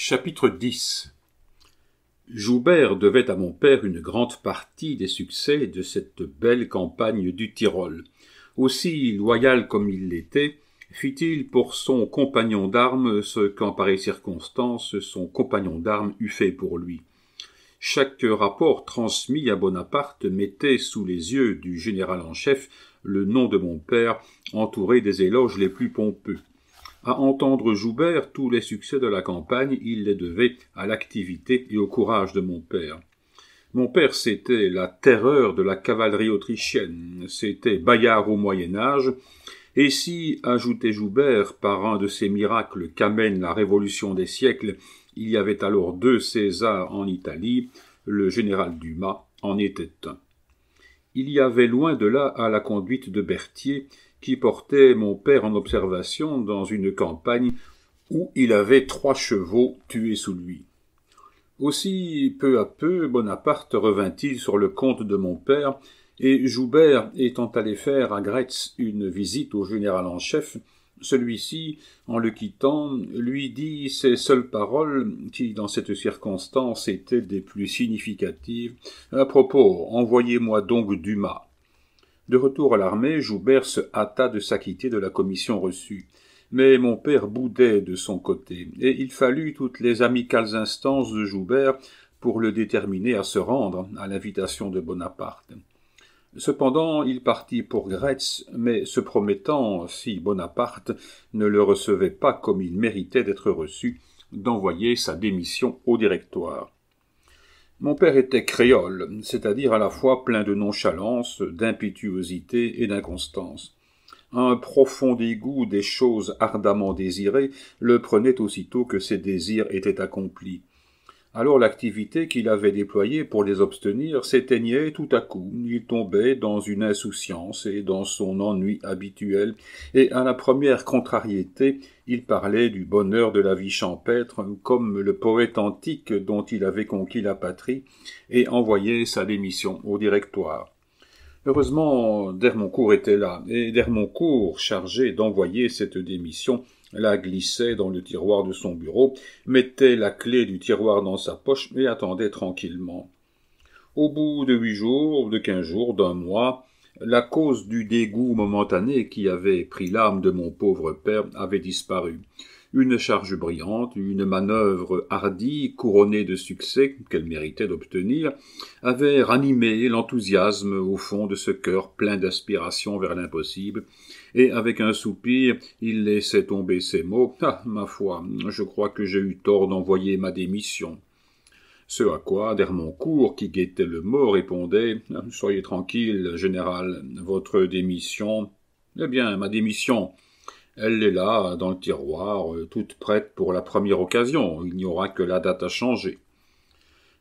Chapitre 10 Joubert devait à mon père une grande partie des succès de cette belle campagne du Tyrol. Aussi loyal comme il l'était, fit-il pour son compagnon d'armes ce qu'en pareille circonstance son compagnon d'armes eût fait pour lui. Chaque rapport transmis à Bonaparte mettait sous les yeux du général en chef le nom de mon père, entouré des éloges les plus pompeux. À entendre Joubert, tous les succès de la campagne, il les devait à l'activité et au courage de mon père. Mon père, c'était la terreur de la cavalerie autrichienne, c'était Bayard au Moyen Âge, et si, ajoutait Joubert, par un de ces miracles qu'amène la révolution des siècles, il y avait alors deux Césars en Italie, le général Dumas en était un. Il y avait loin de là à la conduite de Berthier qui portait mon père en observation dans une campagne où il avait trois chevaux tués sous lui. Aussi, peu à peu, Bonaparte revint-il sur le compte de mon père, et Joubert étant allé faire à Gretz une visite au général en chef, celui-ci, en le quittant, lui dit ces seules paroles qui, dans cette circonstance, étaient des plus significatives. À propos, envoyez-moi donc Dumas. De retour à l'armée, Joubert se hâta de s'acquitter de la commission reçue. Mais mon père boudait de son côté, et il fallut toutes les amicales instances de Joubert pour le déterminer à se rendre à l'invitation de Bonaparte. Cependant, il partit pour Gretz, mais se promettant, si Bonaparte ne le recevait pas comme il méritait d'être reçu, d'envoyer sa démission au directoire. Mon père était créole, c'est-à-dire à la fois plein de nonchalance, d'impétuosité et d'inconstance. Un profond dégoût des choses ardemment désirées le prenait aussitôt que ses désirs étaient accomplis. Alors l'activité qu'il avait déployée pour les obtenir s'éteignait tout à coup, il tombait dans une insouciance et dans son ennui habituel, et à la première contrariété il parlait du bonheur de la vie champêtre comme le poète antique dont il avait conquis la patrie, et envoyait sa démission au directoire. Heureusement, Dermoncourt était là, et Dermoncourt, chargé d'envoyer cette démission, la glissait dans le tiroir de son bureau, mettait la clé du tiroir dans sa poche et attendait tranquillement. Au bout de huit jours, de quinze jours, d'un mois, la cause du dégoût momentané qui avait pris l'âme de mon pauvre père avait disparu. Une charge brillante, une manœuvre hardie, couronnée de succès qu'elle méritait d'obtenir, avait ranimé l'enthousiasme au fond de ce cœur plein d'aspiration vers l'impossible, et avec un soupir, il laissait tomber ces mots. Ah, ma foi, je crois que j'ai eu tort d'envoyer ma démission. Ce à quoi d'Hermoncourt, qui guettait le mot, répondait Soyez tranquille, général, votre démission. Eh bien, ma démission. Elle est là, dans le tiroir, toute prête pour la première occasion. Il n'y aura que la date à changer.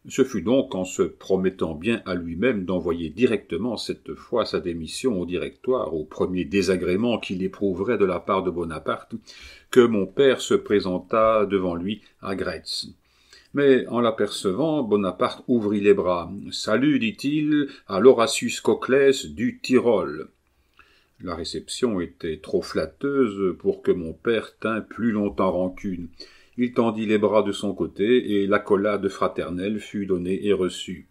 Ce fut donc en se promettant bien à lui-même d'envoyer directement cette fois sa démission au directoire, au premier désagrément qu'il éprouverait de la part de Bonaparte, que mon père se présenta devant lui à Grez. Mais en l'apercevant, Bonaparte ouvrit les bras. Salut, dit-il, à l'Horatius Coclès du Tyrol. La réception était trop flatteuse pour que mon père tînt plus longtemps rancune il tendit les bras de son côté, et l'accolade fraternelle fut donnée et reçue.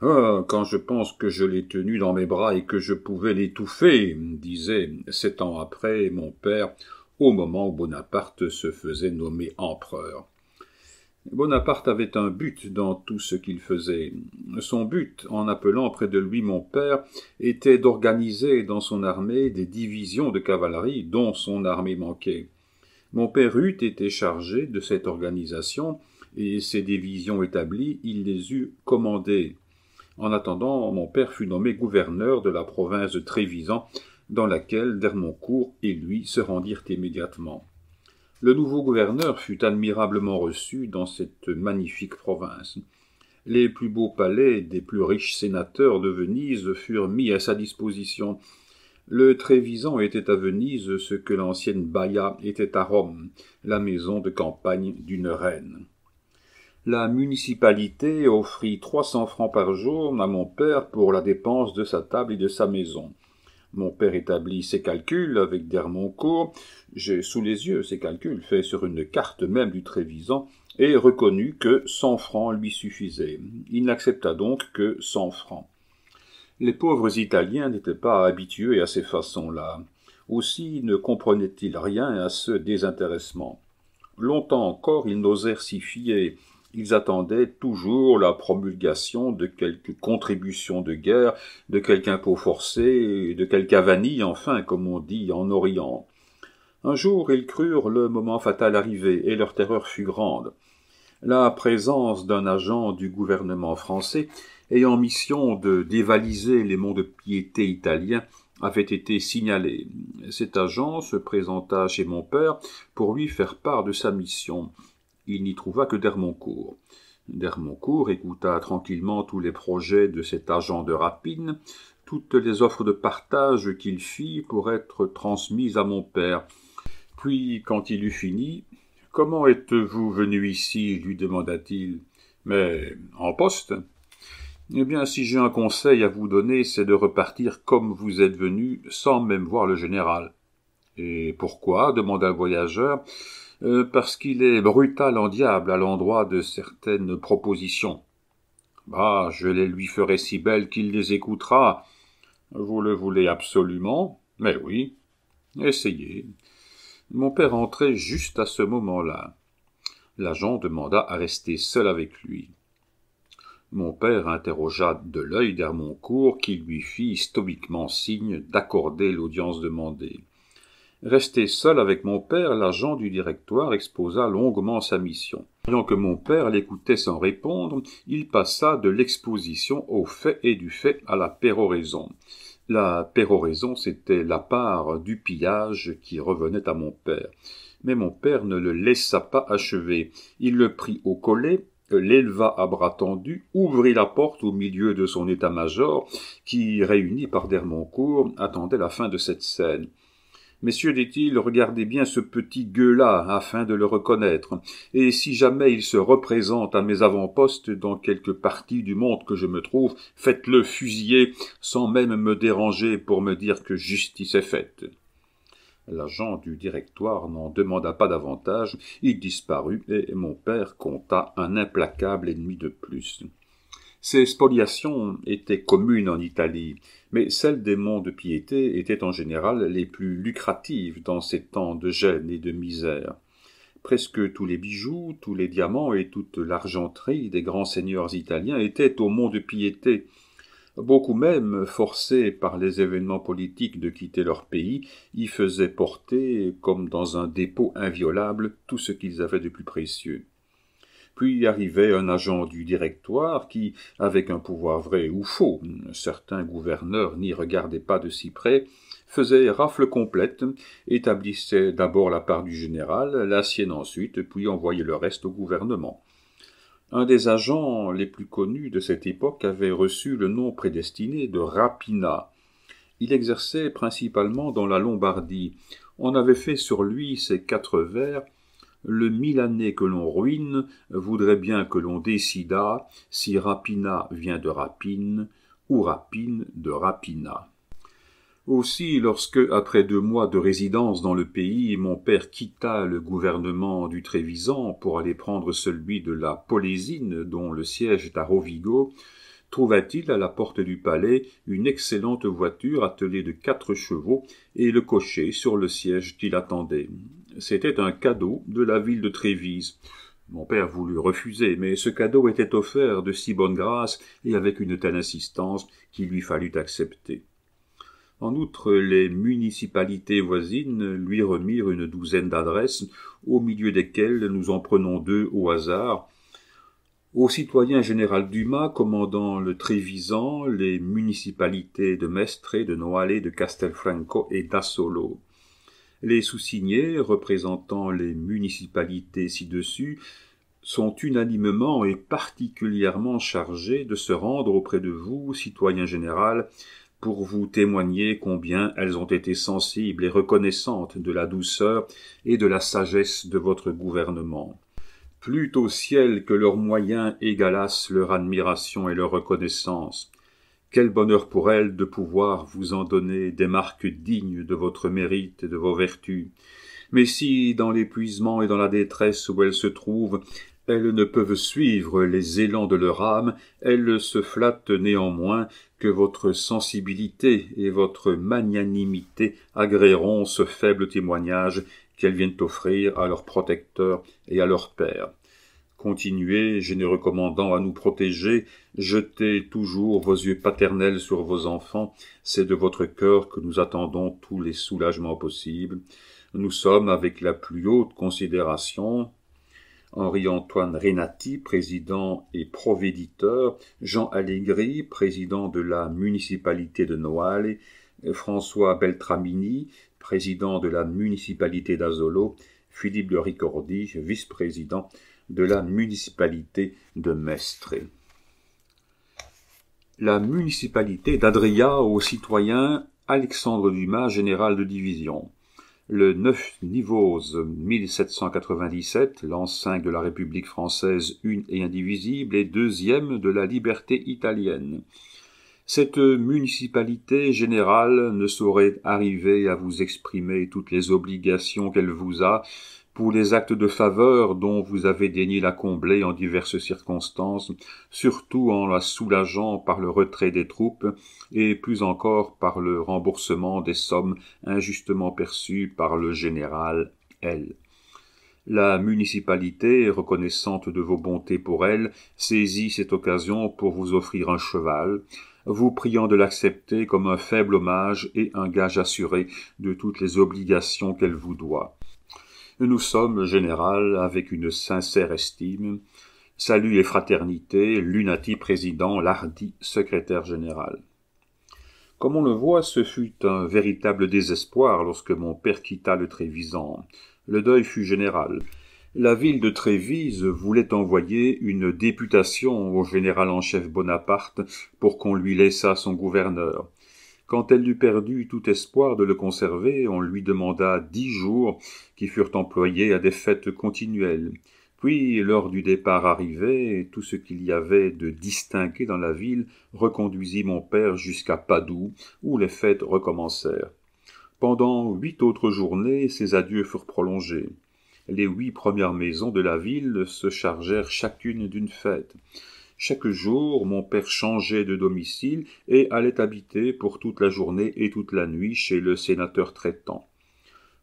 Ah, quand je pense que je l'ai tenu dans mes bras et que je pouvais l'étouffer, disait, sept ans après, mon père, au moment où Bonaparte se faisait nommer empereur. Bonaparte avait un but dans tout ce qu'il faisait. Son but, en appelant près de lui mon père, était d'organiser dans son armée des divisions de cavalerie dont son armée manquait. Mon père eût été chargé de cette organisation, et ses divisions établies, il les eût commandées. En attendant, mon père fut nommé gouverneur de la province de Trévisan, dans laquelle Dermoncourt et lui se rendirent immédiatement. Le nouveau gouverneur fut admirablement reçu dans cette magnifique province. Les plus beaux palais des plus riches sénateurs de Venise furent mis à sa disposition, le Trévisan était à Venise ce que l'ancienne Baia était à Rome, la maison de campagne d'une reine. La municipalité offrit trois cents francs par jour à mon père pour la dépense de sa table et de sa maison. Mon père établit ses calculs avec Dermoncourt. J'ai sous les yeux ces calculs faits sur une carte même du Trévisan et reconnut que cent francs lui suffisaient. Il n'accepta donc que cent francs. Les pauvres Italiens n'étaient pas habitués à ces façons-là. Aussi ne comprenaient-ils rien à ce désintéressement. Longtemps encore, ils n'osèrent s'y fier. Ils attendaient toujours la promulgation de quelque contribution de guerre, de quelque impôt forcé, de quelque avanie, enfin, comme on dit en Orient. Un jour, ils crurent le moment fatal arrivé, et leur terreur fut grande. La présence d'un agent du gouvernement français ayant mission de dévaliser les monts de piété italiens avait été signalé. Cet agent se présenta chez mon père pour lui faire part de sa mission. Il n'y trouva que Dermoncourt. Dermoncourt écouta tranquillement tous les projets de cet agent de rapine, toutes les offres de partage qu'il fit pour être transmises à mon père. Puis, quand il eut fini, Comment êtes-vous venu ici lui demanda-t-il. Mais en poste eh bien, si j'ai un conseil à vous donner, c'est de repartir comme vous êtes venu, sans même voir le général. Et pourquoi demanda le voyageur. Euh, parce qu'il est brutal en diable à l'endroit de certaines propositions. Bah, je les lui ferai si belles qu'il les écoutera. Vous le voulez absolument Mais oui. Essayez. Mon père entrait juste à ce moment-là. L'agent demanda à rester seul avec lui mon père interrogea de l'œil d'Hermoncourt qui lui fit stoïquement signe d'accorder l'audience demandée. Resté seul avec mon père, l'agent du directoire exposa longuement sa mission. Voyant que mon père l'écoutait sans répondre, il passa de l'exposition au fait et du fait à la péroraison. La péroraison, c'était la part du pillage qui revenait à mon père. Mais mon père ne le laissa pas achever. Il le prit au collet l'éleva à bras tendus ouvrit la porte au milieu de son état-major, qui, réuni par Dermoncourt, attendait la fin de cette scène. Messieurs, dit-il, regardez bien ce petit gueux-là afin de le reconnaître, et si jamais il se représente à mes avant-postes dans quelque partie du monde que je me trouve, faites-le fusiller sans même me déranger pour me dire que justice est faite. L'agent du directoire n'en demanda pas davantage, il disparut, et mon père compta un implacable ennemi de plus. Ces spoliations étaient communes en Italie, mais celles des monts de piété étaient en général les plus lucratives dans ces temps de gêne et de misère. Presque tous les bijoux, tous les diamants et toute l'argenterie des grands seigneurs italiens étaient au mont de piété, Beaucoup même, forcés par les événements politiques de quitter leur pays, y faisaient porter, comme dans un dépôt inviolable, tout ce qu'ils avaient de plus précieux. Puis arrivait un agent du directoire qui, avec un pouvoir vrai ou faux, certains gouverneurs n'y regardaient pas de si près, faisait rafle complète, établissait d'abord la part du général, la sienne ensuite, puis envoyait le reste au gouvernement. Un des agents les plus connus de cette époque avait reçu le nom prédestiné de Rapina. Il exerçait principalement dans la Lombardie. On avait fait sur lui ces quatre vers le mille années que l'on ruine voudrait bien que l'on décida si Rapina vient de Rapine ou Rapine de Rapina. Aussi, lorsque, après deux mois de résidence dans le pays, mon père quitta le gouvernement du Trévisan pour aller prendre celui de la Polésine, dont le siège est à Rovigo, trouva-t-il à la porte du palais une excellente voiture attelée de quatre chevaux et le cocher sur le siège qu'il attendait. C'était un cadeau de la ville de Trévise. Mon père voulut refuser, mais ce cadeau était offert de si bonne grâce et avec une telle insistance qu'il lui fallut accepter. En outre, les municipalités voisines lui remirent une douzaine d'adresses, au milieu desquelles nous en prenons deux au hasard. Au citoyen général Dumas, commandant le Trévisan, les municipalités de Mestre, de Noailles, de Castelfranco et d'Assolo. Les sous-signés, représentant les municipalités ci-dessus, sont unanimement et particulièrement chargés de se rendre auprès de vous, citoyen général, pour vous témoigner combien elles ont été sensibles et reconnaissantes de la douceur et de la sagesse de votre gouvernement. Plutôt au ciel que leurs moyens égalassent leur admiration et leur reconnaissance. Quel bonheur pour elles de pouvoir vous en donner des marques dignes de votre mérite et de vos vertus. Mais si, dans l'épuisement et dans la détresse où elles se trouvent, elles ne peuvent suivre les élans de leur âme, elles se flattent néanmoins que votre sensibilité et votre magnanimité agréeront ce faible témoignage qu'elles viennent offrir à leur protecteur et à leur père. Continuez, généreux commandant, à nous protéger, jetez toujours vos yeux paternels sur vos enfants, c'est de votre cœur que nous attendons tous les soulagements possibles. Nous sommes, avec la plus haute considération, Henri-Antoine Renati, président et provéditeur, Jean Allegri, président de la municipalité de Noale, François Beltramini, président de la municipalité d'Azolo, Philippe de Ricordi, vice-président de la municipalité de Mestre. La municipalité d'Adria aux citoyens Alexandre Dumas, général de division le 9 Niveaux, 1797, l'enceinte de la République française une et indivisible et deuxième de la liberté italienne. Cette municipalité générale ne saurait arriver à vous exprimer toutes les obligations qu'elle vous a, pour les actes de faveur dont vous avez daigné la combler en diverses circonstances, surtout en la soulageant par le retrait des troupes et plus encore par le remboursement des sommes injustement perçues par le général L. La municipalité, reconnaissante de vos bontés pour elle, saisit cette occasion pour vous offrir un cheval, vous priant de l'accepter comme un faible hommage et un gage assuré de toutes les obligations qu'elle vous doit nous sommes, général, avec une sincère estime, Salut et fraternité, Lunati président, Lardi secrétaire général. Comme on le voit, ce fut un véritable désespoir lorsque mon père quitta le Trévisan. Le deuil fut général. La ville de Trévise voulait envoyer une députation au général en chef Bonaparte pour qu'on lui laissât son gouverneur. Quand elle eut perdu tout espoir de le conserver, on lui demanda dix jours, qui furent employés à des fêtes continuelles. Puis, l'heure du départ arrivé, tout ce qu'il y avait de distingué dans la ville reconduisit mon père jusqu'à Padoue, où les fêtes recommencèrent. Pendant huit autres journées, ces adieux furent prolongés. Les huit premières maisons de la ville se chargèrent chacune d'une fête. Chaque jour, mon père changeait de domicile et allait habiter pour toute la journée et toute la nuit chez le sénateur traitant.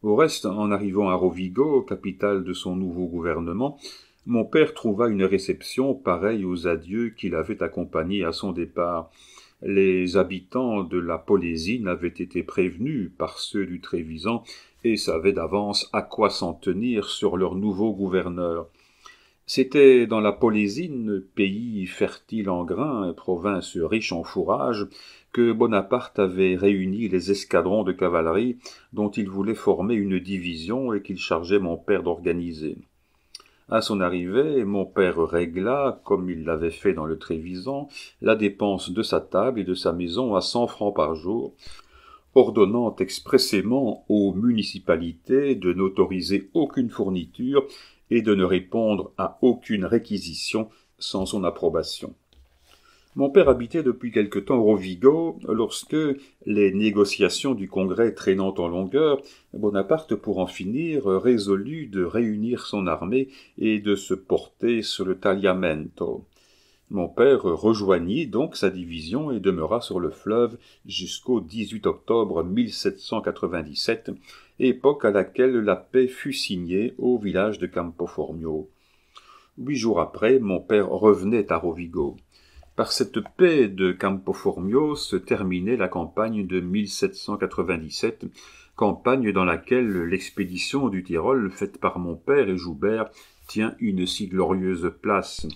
Au reste, en arrivant à Rovigo, capitale de son nouveau gouvernement, mon père trouva une réception pareille aux adieux qu'il avait accompagnés à son départ. Les habitants de la Polésine avaient été prévenus par ceux du Trévisan et savaient d'avance à quoi s'en tenir sur leur nouveau gouverneur. C'était dans la Polésine, pays fertile en grains, et province riche en fourrage, que Bonaparte avait réuni les escadrons de cavalerie dont il voulait former une division et qu'il chargeait mon père d'organiser. À son arrivée, mon père régla, comme il l'avait fait dans le Trévisan, la dépense de sa table et de sa maison à cent francs par jour, ordonnant expressément aux municipalités de n'autoriser aucune fourniture et de ne répondre à aucune réquisition sans son approbation. Mon père habitait depuis quelque temps Rovigo lorsque, les négociations du Congrès traînant en longueur, Bonaparte, pour en finir, résolut de réunir son armée et de se porter sur le Tagliamento. Mon père rejoignit donc sa division et demeura sur le fleuve jusqu'au 18 octobre 1797, époque à laquelle la paix fut signée au village de Campoformio. Huit jours après, mon père revenait à Rovigo. Par cette paix de Campoformio se terminait la campagne de 1797, campagne dans laquelle l'expédition du Tyrol faite par mon père et Joubert tient une si glorieuse place.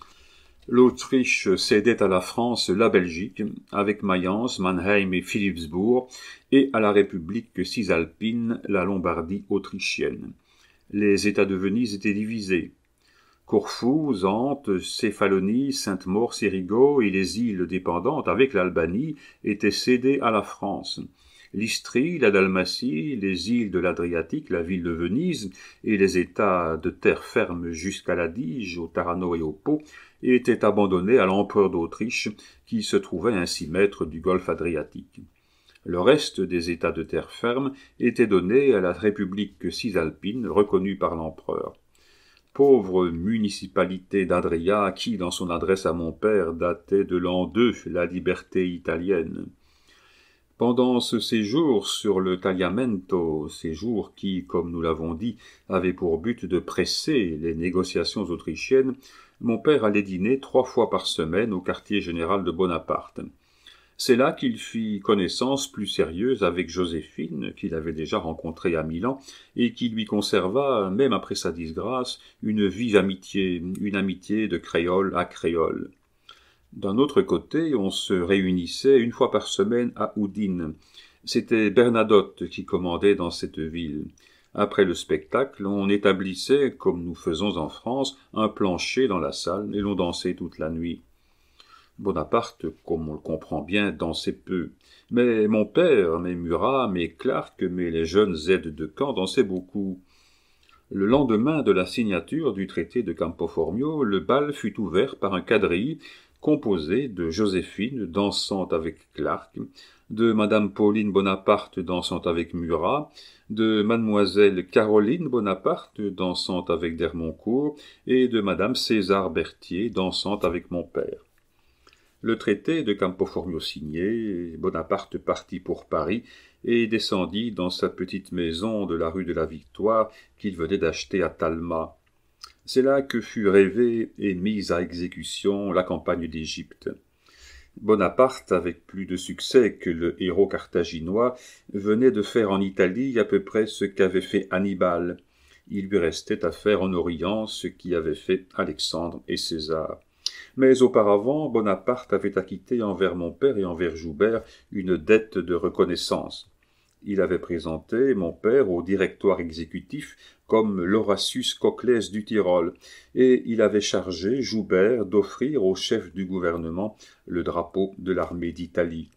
L'Autriche cédait à la France la Belgique, avec Mayence, Mannheim et Philippsbourg, et à la République cisalpine la Lombardie autrichienne. Les États de Venise étaient divisés. Corfou, Zante, Céphalonie, Sainte-Maure, Rigaud et les îles dépendantes avec l'Albanie étaient cédées à la France l'Istrie, la Dalmatie, les îles de l'Adriatique, la ville de Venise et les États de terre ferme jusqu'à la Dige, au Tarano et au Pau étaient abandonnés à l'empereur d'Autriche qui se trouvait ainsi maître du golfe Adriatique. Le reste des États de terre ferme était donné à la République cisalpine reconnue par l'empereur pauvre municipalité d'Adria qui, dans son adresse à mon père, datait de l'an II la liberté italienne. Pendant ce séjour sur le Tagliamento, séjour qui, comme nous l'avons dit, avait pour but de presser les négociations autrichiennes, mon père allait dîner trois fois par semaine au quartier général de Bonaparte. C'est là qu'il fit connaissance plus sérieuse avec Joséphine, qu'il avait déjà rencontrée à Milan, et qui lui conserva, même après sa disgrâce, une vive amitié, une amitié de créole à créole. D'un autre côté, on se réunissait une fois par semaine à Oudine. C'était Bernadotte qui commandait dans cette ville. Après le spectacle, on établissait, comme nous faisons en France, un plancher dans la salle et l'on dansait toute la nuit. Bonaparte, comme on le comprend bien, dansait peu. Mais mon père, mes Murat, mes Clark, mais les jeunes aides de camp dansaient beaucoup. Le lendemain de la signature du traité de Campo Formio, le bal fut ouvert par un quadrille composée de Joséphine dansant avec Clark, de Madame Pauline Bonaparte dansant avec Murat, de Mademoiselle Caroline Bonaparte dansant avec Dermoncourt et de Madame César Berthier dansant avec mon père. Le traité de Campoformio signé, Bonaparte partit pour Paris et descendit dans sa petite maison de la rue de la Victoire qu'il venait d'acheter à Talma. C'est là que fut rêvée et mise à exécution la campagne d'Égypte. Bonaparte, avec plus de succès que le héros carthaginois, venait de faire en Italie à peu près ce qu'avait fait Hannibal. Il lui restait à faire en Orient ce qui avait fait Alexandre et César. Mais auparavant, Bonaparte avait acquitté envers mon père et envers Joubert une dette de reconnaissance il avait présenté mon père au directoire exécutif comme l'Horatius Coclès du Tyrol, et il avait chargé Joubert d'offrir au chef du gouvernement le drapeau de l'armée d'Italie.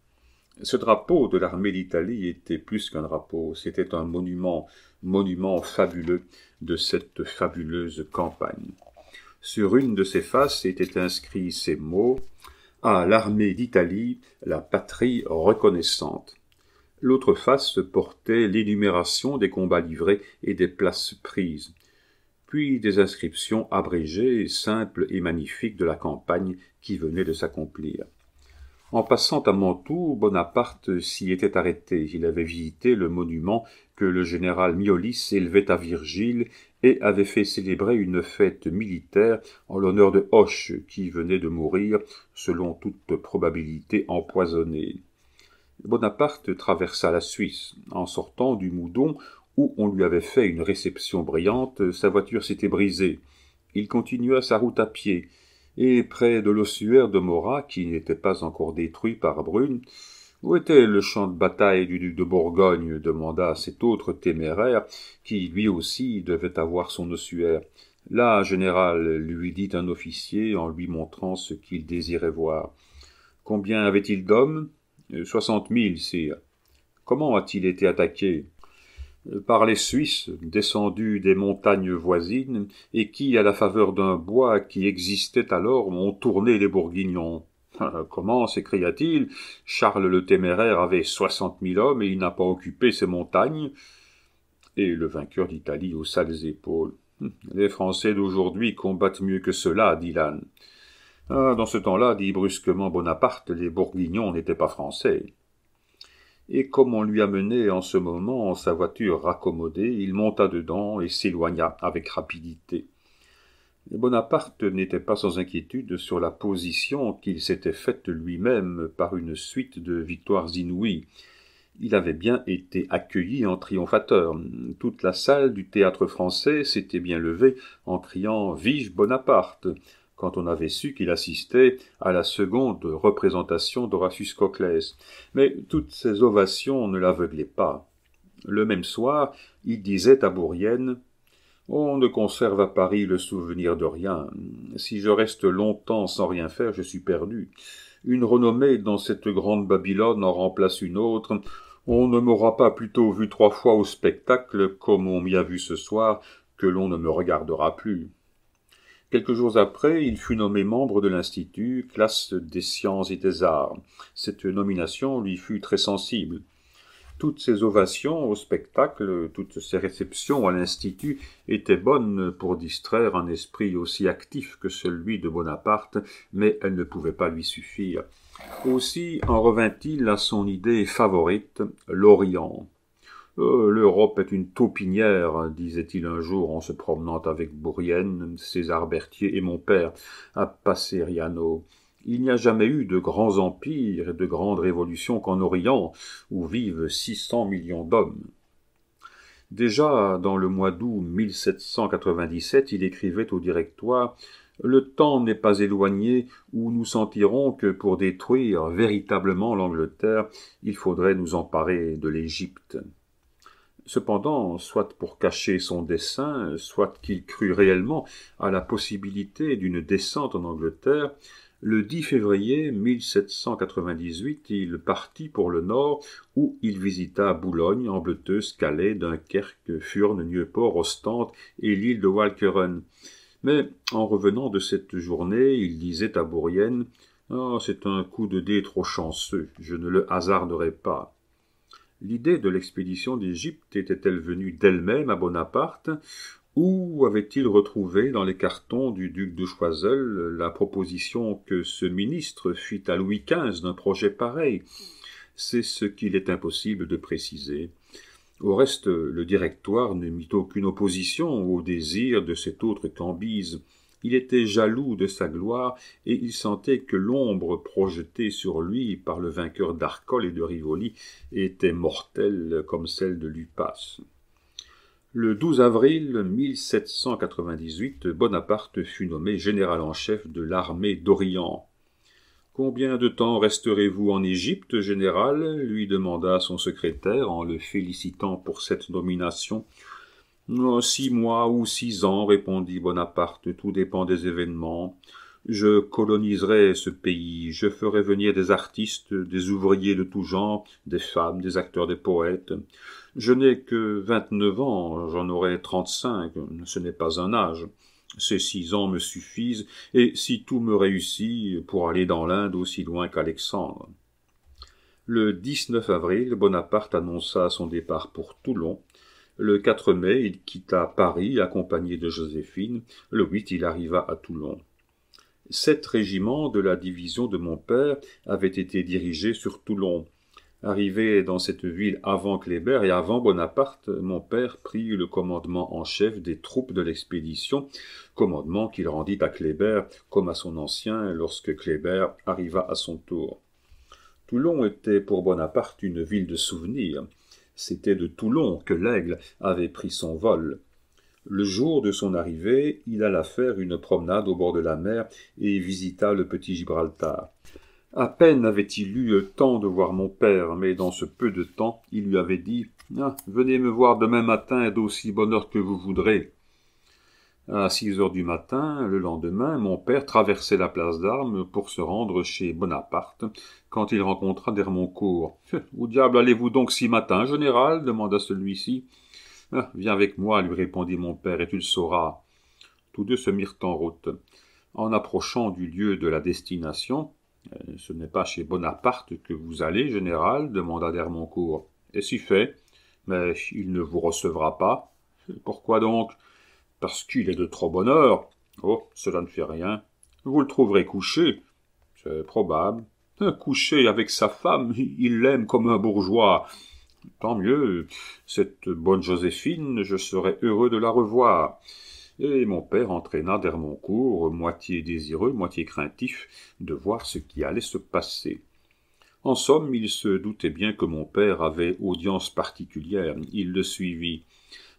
Ce drapeau de l'armée d'Italie était plus qu'un drapeau, c'était un monument, monument fabuleux de cette fabuleuse campagne. Sur une de ses faces étaient inscrits ces mots à l'armée d'Italie, la patrie reconnaissante. L'autre face portait l'énumération des combats livrés et des places prises, puis des inscriptions abrégées, simples et magnifiques de la campagne qui venait de s'accomplir. En passant à Mantoue, Bonaparte s'y était arrêté. Il avait visité le monument que le général Miolis élevait à Virgile et avait fait célébrer une fête militaire en l'honneur de Hoche, qui venait de mourir, selon toute probabilité empoisonné. Bonaparte traversa la Suisse. En sortant du Moudon, où on lui avait fait une réception brillante, sa voiture s'était brisée. Il continua sa route à pied, et près de l'ossuaire de Morat, qui n'était pas encore détruit par Brune, où était le champ de bataille du duc de Bourgogne demanda cet autre téméraire, qui lui aussi devait avoir son ossuaire. Là, général, lui dit un officier en lui montrant ce qu'il désirait voir. Combien avait-il d'hommes euh, soixante mille, sire. Euh, comment a-t-il été attaqué euh, Par les Suisses, descendus des montagnes voisines, et qui, à la faveur d'un bois qui existait alors, ont tourné les Bourguignons. Ah, comment s'écria-t-il Charles le Téméraire avait soixante mille hommes et il n'a pas occupé ces montagnes. Et le vainqueur d'Italie haussa les épaules. Hum, les Français d'aujourd'hui combattent mieux que cela, dit ah, dans ce temps-là, dit brusquement Bonaparte, les Bourguignons n'étaient pas français. Et comme on lui amenait en ce moment sa voiture raccommodée, il monta dedans et s'éloigna avec rapidité. Bonaparte n'était pas sans inquiétude sur la position qu'il s'était faite lui-même par une suite de victoires inouïes. Il avait bien été accueilli en triomphateur. Toute la salle du théâtre français s'était bien levée en criant Vive Bonaparte quand on avait su qu'il assistait à la seconde représentation d'Horatius Coclès. Mais toutes ces ovations ne l'aveuglaient pas. Le même soir, il disait à Bourrienne on ne conserve à Paris le souvenir de rien. Si je reste longtemps sans rien faire, je suis perdu. Une renommée dans cette grande Babylone en remplace une autre. On ne m'aura pas plutôt vu trois fois au spectacle, comme on m'y a vu ce soir, que l'on ne me regardera plus. Quelques jours après, il fut nommé membre de l'Institut classe des sciences et des arts. Cette nomination lui fut très sensible. Toutes ses ovations au spectacle, toutes ses réceptions à l'Institut étaient bonnes pour distraire un esprit aussi actif que celui de Bonaparte, mais elles ne pouvaient pas lui suffire. Aussi en revint-il à son idée favorite, l'Orient. Euh, L'Europe est une taupinière, disait-il un jour en se promenant avec Bourienne, César Berthier et mon père à Passeriano. Il n'y a jamais eu de grands empires et de grandes révolutions qu'en Orient, où vivent six cents millions d'hommes. Déjà, dans le mois d'août 1797, il écrivait au directoire Le temps n'est pas éloigné où nous sentirons que pour détruire véritablement l'Angleterre, il faudrait nous emparer de l'Égypte. Cependant, soit pour cacher son dessein, soit qu'il crût réellement à la possibilité d'une descente en Angleterre, le 10 février 1798, il partit pour le nord où il visita Boulogne, Ambleteuse, Calais, Dunkerque, Furnes, Nieuport, Ostende et l'île de Walcheren. Mais en revenant de cette journée, il disait à Bourienne ah, C'est un coup de dé trop chanceux, je ne le hasarderai pas. L'idée de l'expédition d'Égypte était-elle venue d'elle-même à Bonaparte, ou avait-il retrouvé dans les cartons du duc de Choiseul la proposition que ce ministre fit à Louis XV d'un projet pareil C'est ce qu'il est impossible de préciser. Au reste, le directoire ne mit aucune opposition au désir de cet autre Cambyse. Il était jaloux de sa gloire, et il sentait que l'ombre projetée sur lui par le vainqueur d'Arcole et de Rivoli était mortelle comme celle de Lupas. Le 12 avril 1798, Bonaparte fut nommé général en chef de l'armée d'Orient. Combien de temps resterez-vous en Égypte, général lui demanda son secrétaire en le félicitant pour cette nomination Six mois ou six ans, répondit Bonaparte, tout dépend des événements. Je coloniserai ce pays, je ferai venir des artistes, des ouvriers de tout genre, des femmes, des acteurs, des poètes. Je n'ai que vingt-neuf ans, j'en aurai trente-cinq, ce n'est pas un âge. Ces six ans me suffisent, et si tout me réussit, pour aller dans l'Inde aussi loin qu'Alexandre. Le 19 avril, Bonaparte annonça son départ pour Toulon, le 4 mai, il quitta Paris accompagné de Joséphine. Le 8, il arriva à Toulon. Sept régiments de la division de mon père avaient été dirigés sur Toulon. Arrivé dans cette ville avant Kléber et avant Bonaparte, mon père prit le commandement en chef des troupes de l'expédition, commandement qu'il rendit à Kléber comme à son ancien lorsque Kléber arriva à son tour. Toulon était pour Bonaparte une ville de souvenirs. C'était de Toulon que l'aigle avait pris son vol. Le jour de son arrivée, il alla faire une promenade au bord de la mer et visita le petit Gibraltar. À peine avait-il eu le temps de voir mon père, mais dans ce peu de temps, il lui avait dit ah, Venez me voir demain matin d'aussi bonne heure que vous voudrez. À 6 heures du matin, le lendemain, mon père traversait la place d'armes pour se rendre chez Bonaparte, quand il rencontra d'Hermoncourt. « Où diable allez-vous donc si matin, général demanda celui-ci. Ah, viens avec moi, lui répondit mon père, et tu le sauras. Tous deux se mirent en route. En approchant du lieu de la destination, euh, ce n'est pas chez Bonaparte que vous allez, général demanda d'Hermoncourt. Eh, « Et si fait, mais il ne vous recevra pas. Pourquoi donc parce qu'il est de trop bonne heure. Oh, cela ne fait rien. Vous le trouverez couché. C'est probable. Euh, couché avec sa femme, il l'aime comme un bourgeois. Tant mieux. Cette bonne Joséphine, je serais heureux de la revoir. Et mon père entraîna d'Hermoncourt, moitié désireux, moitié craintif, de voir ce qui allait se passer. En somme, il se doutait bien que mon père avait audience particulière. Il le suivit.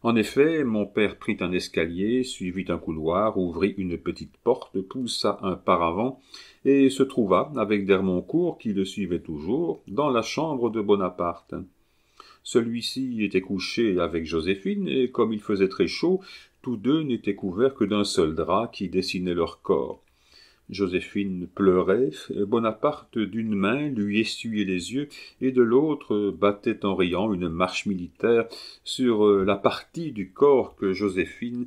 En effet, mon père prit un escalier, suivit un couloir, ouvrit une petite porte, poussa un paravent, et se trouva, avec d'Hermoncourt qui le suivait toujours, dans la chambre de Bonaparte. Celui-ci était couché avec Joséphine, et comme il faisait très chaud, tous deux n'étaient couverts que d'un seul drap qui dessinait leur corps. Joséphine pleurait, Bonaparte d'une main lui essuyait les yeux et de l'autre battait en riant une marche militaire sur euh, la partie du corps que Joséphine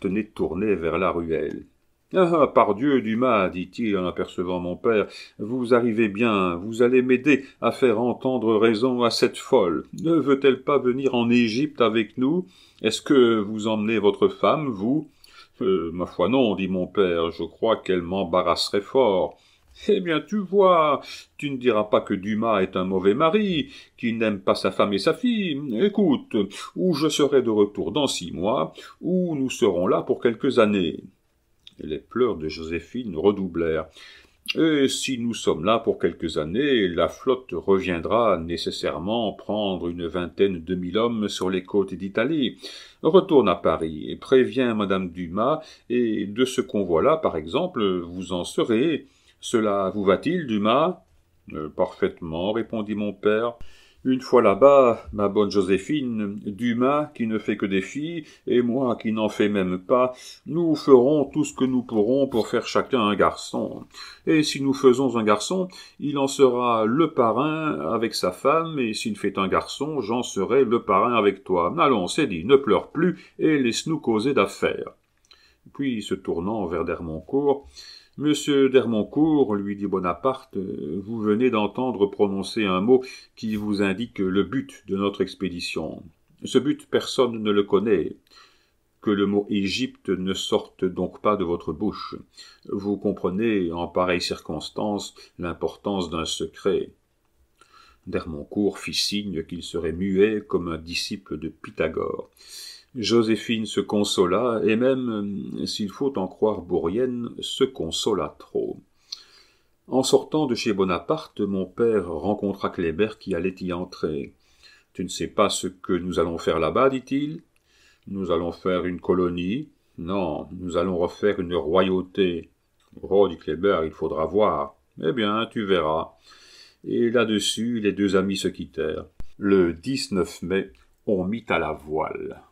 tenait tournée vers la ruelle. Ah, ah pardieu, Dumas, dit-il en apercevant mon père, vous arrivez bien, vous allez m'aider à faire entendre raison à cette folle. Ne veut-elle pas venir en Égypte avec nous Est-ce que vous emmenez votre femme, vous euh, ma foi non, dit mon père, je crois qu'elle m'embarrasserait fort. Eh bien, tu vois, tu ne diras pas que Dumas est un mauvais mari, qui n'aime pas sa femme et sa fille. Écoute, ou je serai de retour dans six mois, ou nous serons là pour quelques années. les pleurs de Joséphine redoublèrent et si nous sommes là pour quelques années, la flotte reviendra nécessairement prendre une vingtaine de mille hommes sur les côtes d'Italie. Retourne à Paris et préviens madame Dumas, et de ce convoi-là, par exemple, vous en serez. Cela vous va-t-il, Dumas euh, Parfaitement, répondit mon père. Une fois là-bas, ma bonne Joséphine, Dumas qui ne fait que des filles, et moi qui n'en fais même pas, nous ferons tout ce que nous pourrons pour faire chacun un garçon. Et si nous faisons un garçon, il en sera le parrain avec sa femme, et s'il fait un garçon, j'en serai le parrain avec toi. Allons, c'est dit, ne pleure plus, et laisse-nous causer d'affaires. Puis, se tournant vers Dermoncourt, Monsieur d'Hermoncourt, lui dit Bonaparte, vous venez d'entendre prononcer un mot qui vous indique le but de notre expédition. Ce but, personne ne le connaît. Que le mot Égypte ne sorte donc pas de votre bouche. Vous comprenez, en pareille circonstance, l'importance d'un secret. D'Hermoncourt fit signe qu'il serait muet comme un disciple de Pythagore. Joséphine se consola, et même, euh, s'il faut en croire Bourrienne, se consola trop. En sortant de chez Bonaparte, mon père rencontra Kléber qui allait y entrer. Tu ne sais pas ce que nous allons faire là-bas, dit-il. Nous allons faire une colonie. Non, nous allons refaire une royauté. Oh, dit Kléber, il faudra voir. Eh bien, tu verras. Et là-dessus, les deux amis se quittèrent. Le 19 mai, on mit à la voile.